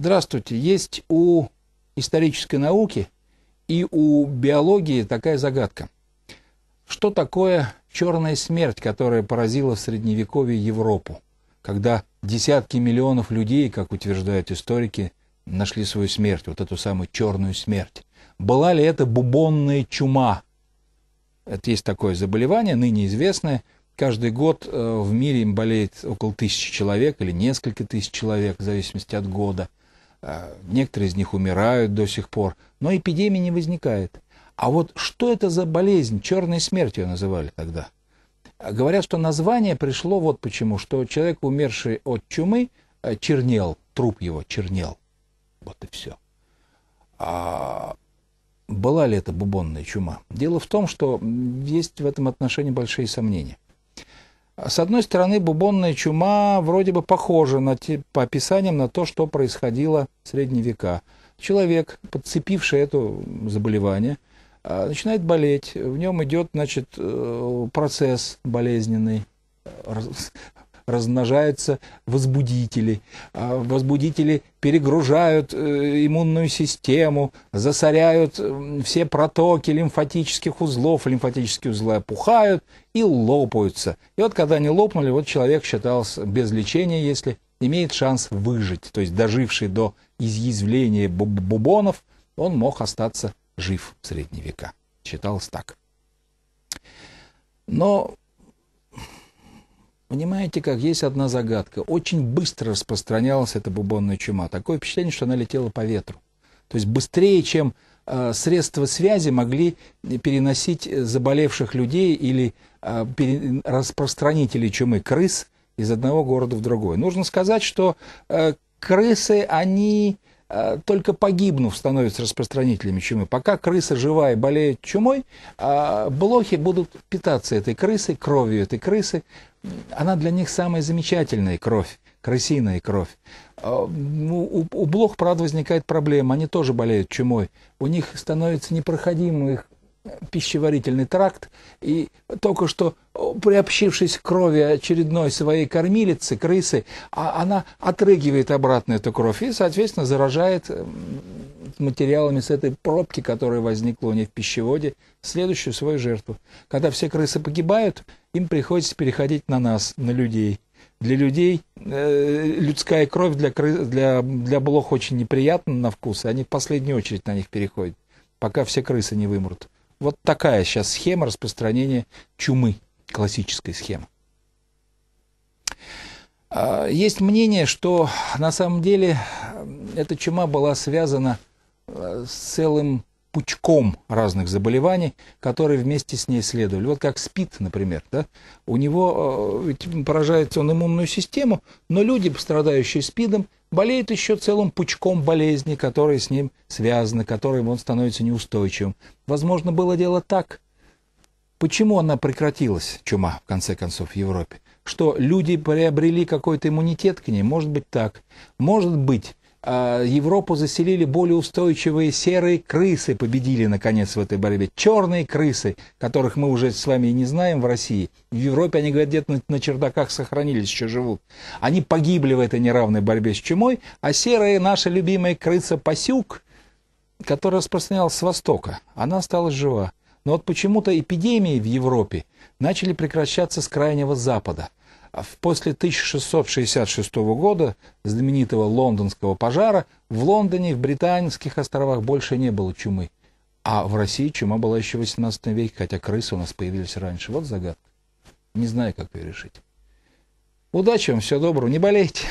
Здравствуйте. Есть у исторической науки и у биологии такая загадка. Что такое черная смерть, которая поразила в Средневековье Европу, когда десятки миллионов людей, как утверждают историки, нашли свою смерть, вот эту самую черную смерть? Была ли это бубонная чума? Это есть такое заболевание, ныне известное, Каждый год э, в мире им болеет около тысячи человек или несколько тысяч человек, в зависимости от года. А, некоторые из них умирают до сих пор, но эпидемии не возникает. А вот что это за болезнь? Черной смертью ее называли тогда. А говорят, что название пришло вот почему, что человек, умерший от чумы, э, чернел, труп его чернел. Вот и все. А была ли это бубонная чума? Дело в том, что есть в этом отношении большие сомнения. С одной стороны, бубонная чума вроде бы похожа на те, по описаниям на то, что происходило в средние века. Человек, подцепивший это заболевание, а, начинает болеть, в нем идет значит, э, процесс болезненный, размножаются возбудители. А возбудители перегружают э, иммунную систему, засоряют э, все протоки лимфатических узлов, лимфатические узлы опухают и лопаются. И вот когда они лопнули, вот человек считался без лечения, если имеет шанс выжить. То есть доживший до изъязвления бубонов, он мог остаться жив в средние века. Считалось так. Но Понимаете, как есть одна загадка. Очень быстро распространялась эта бубонная чума. Такое впечатление, что она летела по ветру. То есть быстрее, чем э, средства связи могли переносить заболевших людей или э, распространителей чумы крыс из одного города в другой. Нужно сказать, что э, крысы, они Э, только погибнув, становятся распространителями чумы. Пока крыса живая болеет чумой, э, блохи будут питаться этой крысой, кровью этой крысы. Она для них самая замечательная кровь, крысиная кровь. Э, ну, у, у блох, правда, возникает проблема. Они тоже болеют чумой. У них становится непроходимым их пищеварительный тракт, и только что приобщившись к крови очередной своей кормилицы, крысы, а она отрыгивает обратно эту кровь и, соответственно, заражает эм, материалами с этой пробки, которая возникла у нее в пищеводе, следующую свою жертву. Когда все крысы погибают, им приходится переходить на нас, на людей. Для людей э, людская кровь для, крыс, для, для блох очень неприятна на вкус, и они в последнюю очередь на них переходят, пока все крысы не вымрут. Вот такая сейчас схема распространения чумы, классическая схема. А, есть мнение, что на самом деле эта чума была связана э, с целым пучком разных заболеваний, которые вместе с ней следовали. Вот как СПИД, например, да? у него э, ведь поражается он иммунную систему, но люди, страдающие СПИДом, болеют еще целым пучком болезней, которые с ним связаны, которые он становится неустойчивым. Возможно, было дело так. Почему она прекратилась, чума, в конце концов, в Европе? Что люди приобрели какой-то иммунитет к ней? Может быть так. Может быть, а, Европу заселили более устойчивые серые крысы, победили, наконец, в этой борьбе. Черные крысы, которых мы уже с вами и не знаем в России. В Европе они, говорят, где-то на чердаках сохранились, еще живут. Они погибли в этой неравной борьбе с чумой, а серые, наша любимая крыса-пасюк, которая распространялась с Востока, она стала жива. Но вот почему-то эпидемии в Европе начали прекращаться с Крайнего Запада – а после 1666 года, знаменитого лондонского пожара, в Лондоне, в Британских островах больше не было чумы. А в России чума была еще в 18 веке, хотя крысы у нас появились раньше. Вот загадка. Не знаю, как ее решить. Удачи вам, всего доброго, не болейте.